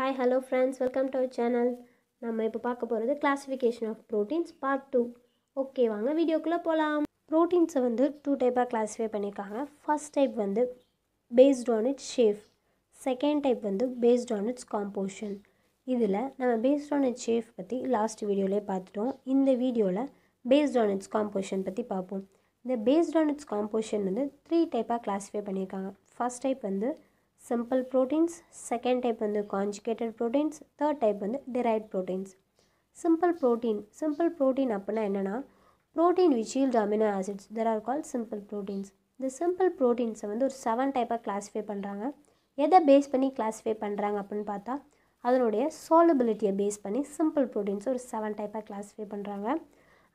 Hi hello friends welcome to our channel நம்ம இப்போ பார்க்க போகிறது classification of proteins part two okay வாங்க வீடியோக்குள்ளே போகலாம் ப்ரோட்டீன்ஸை வந்து டூ டைப்பாக கிளாஸிஃபை பண்ணியிருக்காங்க ஃபஸ்ட் டைப் வந்து based on its shape second type வந்து பேஸ்ட் ஆன் இட்ஸ் காம்போஷன் இதில் நம்ம பேஸ்ட் ஆன் இட்ஸ் ஷேஃப் பற்றி லாஸ்ட் வீடியோவிலே பார்த்துட்டோம் இந்த வீடியோவில் பேஸ்ட் ஆன் இட்ஸ் காம்போஷன் பற்றி பார்ப்போம் இந்த பேஸ்ட் ஆன் இட்ஸ் காம்போஷன் வந்து த்ரீ டைப்பாக கிளாஸிஃபை பண்ணியிருக்காங்க ஃபஸ்ட் டைப் வந்து சிம்பிள் proteins, செகண்ட் டைப் வந்து conjugated proteins, தேர்ட் டைப் வந்து derived proteins. Simple protein, simple protein அப்படின்னா என்னென்னா protein which yield acids there are call simple simple இந்த சிம்பிள் proteins வந்து ஒரு செவன் டைப்பாக கிளாஸிஃபை பண்ணுறாங்க எதை பேஸ் பண்ணி கிளாஸிஃபை பண்ணுறாங்க அப்படின்னு பார்த்தா அதனுடைய சாலபிலிட்டியை பேஸ் பண்ணி சிம்பிள் ப்ரோட்டீன்ஸ் ஒரு செவன் டைப்பாக கிளாஸிஃபை பண்ணுறாங்க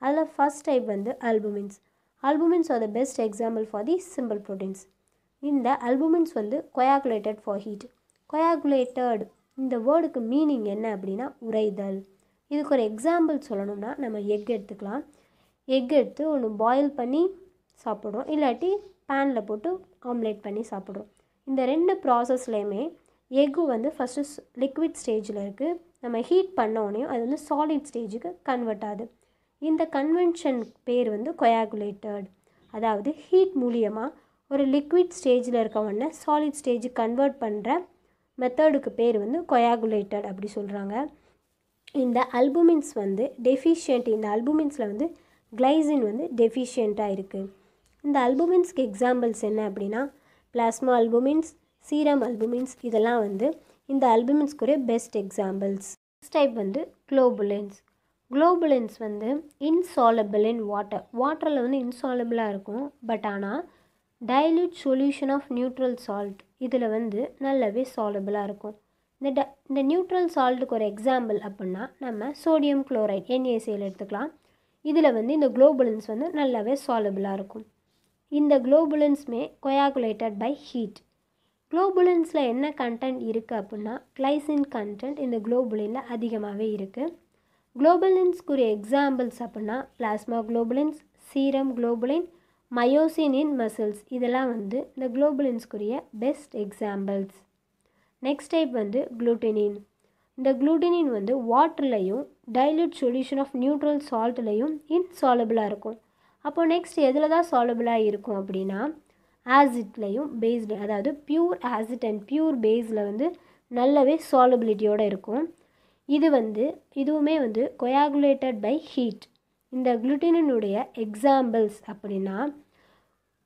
அதில் ஃபஸ்ட் டைப் வந்து albumins albumins are the best example for the simple proteins இந்த அல்புமின்ஸ் வந்து கொயாகுலேட்டட் ஃபார் ஹீட் கொயாகுலேட்டட் இந்த வேர்டுக்கு மீனிங் என்ன அப்படின்னா உரைதல் இதுக்கு ஒரு எக்ஸாம்பிள் சொல்லணும்னா நம்ம எக் எடுத்துக்கலாம் எக் எடுத்து ஒன்று பாயில் பண்ணி சாப்பிட்றோம் இல்லாட்டி பேனில் போட்டு ஆம்லேட் பண்ணி சாப்பிட்றோம் இந்த ரெண்டு ப்ராசஸ்லேயுமே எக்கு வந்து ஃபஸ்ட்டு லிக்விட் ஸ்டேஜில் இருக்குது நம்ம ஹீட் பண்ணோடனே அது வந்து சாலிட் ஸ்டேஜுக்கு கன்வெர்ட் ஆகுது இந்த கன்வென்ஷன் பேர் வந்து கொயாகுலேட்டட் அதாவது ஹீட் மூலியமாக ஒரு லிக்விட் ஸ்டேஜில் இருக்க சாலிட் ஸ்டேஜ் கன்வெர்ட் பண்ணுற மெத்தடுக்கு பேர் வந்து கொயாகுலேட்டட் அப்படி சொல்கிறாங்க இந்த அல்புமின்ஸ் வந்து டெஃபிஷியன்ட் இந்த அல்புமின்ஸில் வந்து கிளைசின் வந்து டெஃபிஷியண்ட்டாக இருக்குது இந்த அல்புமின்ஸ்க்கு எக்ஸாம்பிள்ஸ் என்ன அப்படின்னா பிளாஸ்மா அல்புமின்ஸ் சீரம் அல்புமின்ஸ் இதெல்லாம் வந்து இந்த அல்புமின்ஸ்க்குரிய பெஸ்ட் எக்ஸாம்பிள்ஸ் நெக்ஸ்ட் டைப் வந்து குளோபுலன்ஸ் குளோபுலன்ஸ் வந்து இன்சாலபிள் இன் வாட்டர் வாட்டரில் வந்து இன்சாலபிளாக இருக்கும் பட் ஆனால் dilute solution of neutral salt இதில் வந்து நல்லாவே சாலபிளாக இருக்கும் இந்த ட இந்த நியூட்ரல் சால்ட்டுக்கு ஒரு எக்ஸாம்பிள் அப்படின்னா நம்ம சோடியம் குளோரைட் என்ஏசியில் எடுத்துக்கலாம் இதில் வந்து இந்த குளோபுலன்ஸ் வந்து நல்லாவே சாலபிளாக இருக்கும் இந்த குளோபுலன்ஸ்மே கொயாகுலேட்டட் பை ஹீட் குளோபுலன்ஸில் என்ன கண்டென்ட் இருக்குது அப்படின்னா கிளைசின் கண்டென்ட் இந்த குளோபுலினில் அதிகமாகவே இருக்குது குளோபுலன்ஸ்க்குரிய எக்ஸாம்பிள்ஸ் அப்படின்னா plasma globulins serum globulin myosin in muscles இதெல்லாம் வந்து இந்த குளோபலின்ஸ்க்குரிய பெஸ்ட் எக்ஸாம்பிள்ஸ் நெக்ஸ்ட் டைப் வந்து குளூட்டினின் இந்த குளூட்டினின் வந்து வாட்டர்லையும் டைல்யூட் சொல்யூஷன் ஆஃப் நியூட்ரல் சால்ட்லையும் இன்சாலபிளாக இருக்கும் அப்போது நெக்ஸ்ட் எதில் தான் சாலபிளாக இருக்கும் அப்படின்னா ஆசிட்லையும் பேஸ்டு அதாவது பியூர் ஆசிட் அண்ட் பியூர் பேஸில் வந்து நல்லாவே சாலபிலிட்டியோடு இருக்கும் இது வந்து இதுவுமே வந்து கொயாகுலேட்டட் பை ஹீட் இந்த குளுட்டினினுடைய எக்ஸாம்பிள்ஸ் அப்படின்னா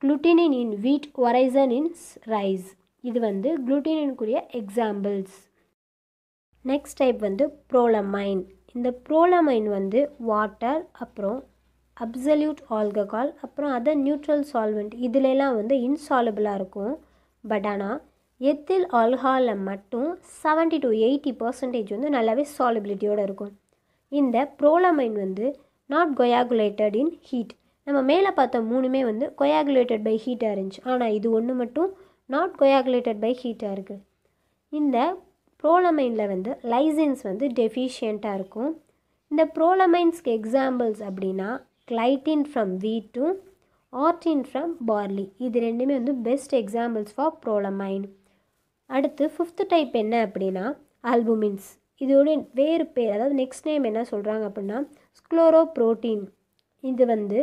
குளுட்டினின் இன் வீட் ஒரைசன் இன் ரைஸ் இது வந்து குளுட்டினுக்குரிய எக்ஸாம்பிள்ஸ் நெக்ஸ்ட் டைப் வந்து ப்ரோலமைன் இந்த ப்ரோலமைன் வந்து வாட்டர் அப்புறம் அப்சல்யூட் ஆல்கஹால் அப்புறம் அதர் நியூட்ரல் சால்வெண்ட் இதிலெல்லாம் வந்து இன்சாலபிளாக இருக்கும் பட் ஆனால் எத்தில் ஆல்கஹாலில் மட்டும் செவன்ட்டி டு எயிட்டி பர்சன்டேஜ் வந்து நல்லாவே சாலபிலிட்டியோடு இருக்கும் இந்த ப்ரோலமைன் வந்து நாட் கொயாகுலேட்டட் இன் ஹீட் நம்ம மேலே பார்த்த மூணுமே வந்து கொயாகுலேட்டட் பை ஹீட்டாக இருந்துச்சு ஆனால் இது ஒன்று மட்டும் நாட் கொயாகுலேட்டட் பை ஹீட்டாக இருக்குது இந்த ப்ரோலமைனில் வந்து லைசன்ஸ் வந்து டெஃபிஷியண்ட்டாக இருக்கும் இந்த ப்ரோலமைன்ஸ்க்கு எக்ஸாம்பிள்ஸ் அப்படின்னா கிளைட்டின் ஃப்ரம் வீட்டும் ஆர்டின் ஃப்ரம் பார்லி இது ரெண்டுமே வந்து பெஸ்ட் எக்ஸாம்பிள்ஸ் ஃபார் ப்ரோலமைன் அடுத்து ஃபிஃப்த்து டைப் என்ன அப்படின்னா ஆல்புமின்ஸ் இதோட வேறு பேர் அதாவது நெக்ஸ்ட் நேம் என்ன சொல்கிறாங்க அப்படின்னா ஸ்க்ளோரோ ப்ரோட்டீன் இது வந்து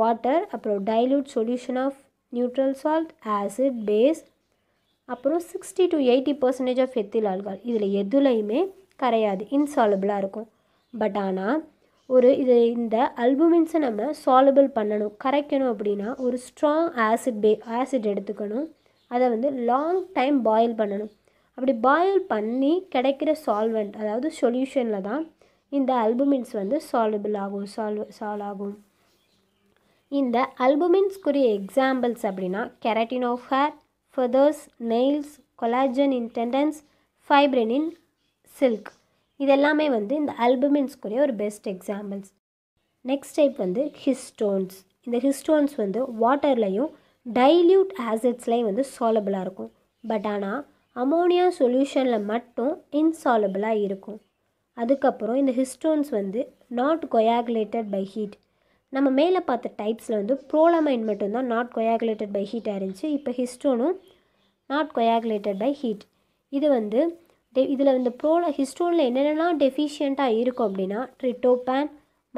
வாட்டர் அப்புறம் dilute solution of neutral salt acid base அப்புறம் sixty to eighty percentage of ethyl alcohol இதில் எதுலையுமே கரையாது இன்சாலபிளாக இருக்கும் பட் ஆனால் ஒரு இது இந்த அல்புமின்ஸை நம்ம சாலபிள் பண்ணணும் கரைக்கணும் அப்படின்னா ஒரு ஸ்ட்ராங் ஆசிட் பே ஆசிட் எடுத்துக்கணும் அதை வந்து லாங் டைம் பாயில் பண்ணணும் அப்படி பாயில் பண்ணி கிடைக்கிற சால்வெண்ட் அதாவது சொல்யூஷனில் தான் இந்த அல்புமின்ஸ் வந்து சால்வபிள் ஆகும் சால்வ் சால்வ் ஆகும் இந்த அல்புமின்ஸ்க்குரிய எக்ஸாம்பிள்ஸ் அப்படின்னா keratin of hair feathers nails collagen in fibroin silk இதெல்லாமே வந்து இந்த அல்புமின்ஸ்க்குரிய ஒரு பெஸ்ட் எக்ஸாம்பிள்ஸ் நெக்ஸ்ட் டைப் வந்து ஹிஸ்டோன்ஸ் இந்த ஹிஸ்டோன்ஸ் வந்து வாட்டர்லேயும் டைல்யூட் ஆசிட்ஸ்லேயும் வந்து சாலபிளாக இருக்கும் பட் ஆனால் அமோனியா சொல்யூஷனில் மட்டும் இன்சாலபிளாக இருக்கும் அதுக்கப்புறம் இந்த ஹிஸ்டோன்ஸ் வந்து நாட் கொயாகுலேட்டட் பை ஹீட் நம்ம மேலே பார்த்த டைப்ஸில் வந்து ப்ரோலமைன் மட்டும்தான் நாட் கொயாகுலேட்டட் பை ஹீட்டாக இருந்துச்சு இப்போ ஹிஸ்டோனும் நாட் கொயாகுலேட்டட் பை ஹீட் இது வந்து டெ இதில் இந்த ப்ரோல ஹிஸ்டோனில் என்னென்னலாம் டெஃபிஷியண்ட்டாக இருக்கும் அப்படின்னா ட்ரிட்டோபேன்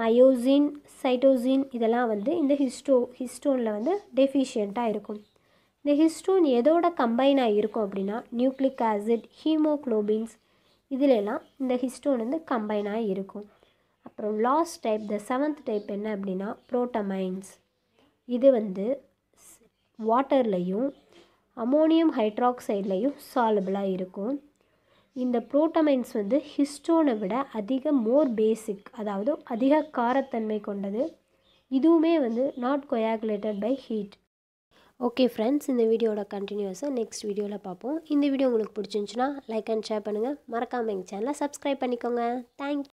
மயோசின் சைட்டோசின் இதெல்லாம் வந்து இந்த ஹிஸ்டோ ஹிஸ்டோனில் வந்து டெஃபிஷியண்ட்டாக இருக்கும் இந்த ஹிஸ்டோன் எதோட கம்பைனாக இருக்கும் அப்படின்னா நியூக்ளிக் ஆசிட் ஹீமோக்ளோபின்ஸ் இதிலெல்லாம் இந்த ஹிஸ்டோன் வந்து கம்பைனாக இருக்கும் அப்புறம் last type the seventh type என்ன அப்படின்னா புரோட்டமைன்ஸ் இது வந்து வாட்டர்லேயும் அமோனியம் ஹைட்ராக்சைட்லேயும் சாலபிளாக இருக்கும் இந்த புரோட்டமைன்ஸ் வந்து ஹிஸ்டோனை விட அதிக மோர் பேசிக் அதாவது அதிக காரத்தன்மை கொண்டது இதுவுமே வந்து not coagulated by heat okay friends இந்த வீடியோட கண்டினியூஸாக நெக்ஸ்ட் வீடியோவில் பார்ப்போம் இந்த வீடியோ உங்களுக்கு பிடிச்சிருந்துச்சுன்னா லைக் அண்ட் ஷேர் பண்ணுங்கள் மறக்காமல் எங்கள் சேனலை சப்ஸ்கிரைப் பண்ணிக்கோங்க தேங்க்யூ